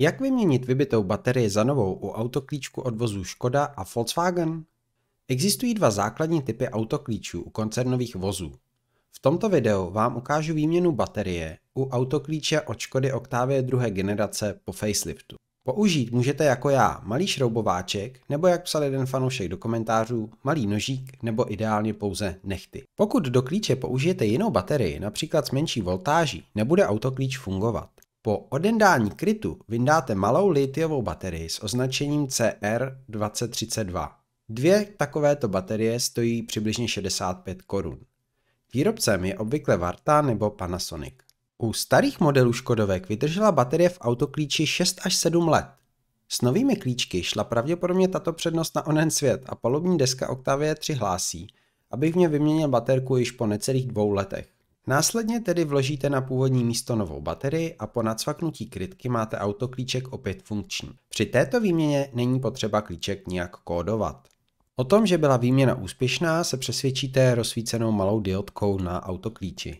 Jak vyměnit vybitou baterii za novou u autoklíčku odvozu Škoda a Volkswagen? Existují dva základní typy autoklíčů u koncernových vozů. V tomto videu vám ukážu výměnu baterie u autoklíče od Škody Octavia druhé generace po faceliftu. Použít můžete jako já malý šroubováček, nebo jak psal jeden fanoušek do komentářů, malý nožík, nebo ideálně pouze nechty. Pokud do klíče použijete jinou baterii, například s menší voltáží, nebude autoklíč fungovat. Po odendání krytu vyndáte malou litiovou baterii s označením CR2032. Dvě takovéto baterie stojí přibližně 65 korun. Výrobcem je obvykle Varta nebo Panasonic. U starých modelů Škodovek vydržela baterie v autoklíči 6 až 7 let. S novými klíčky šla pravděpodobně tato přednost na onen svět a palubní deska Octavia 3 hlásí, abych ně vyměnil baterku již po necelých dvou letech. Následně tedy vložíte na původní místo novou baterii a po nacvaknutí krytky máte autoklíček opět funkční. Při této výměně není potřeba klíček nijak kódovat. O tom, že byla výměna úspěšná, se přesvědčíte rozsvícenou malou diodkou na autoklíči.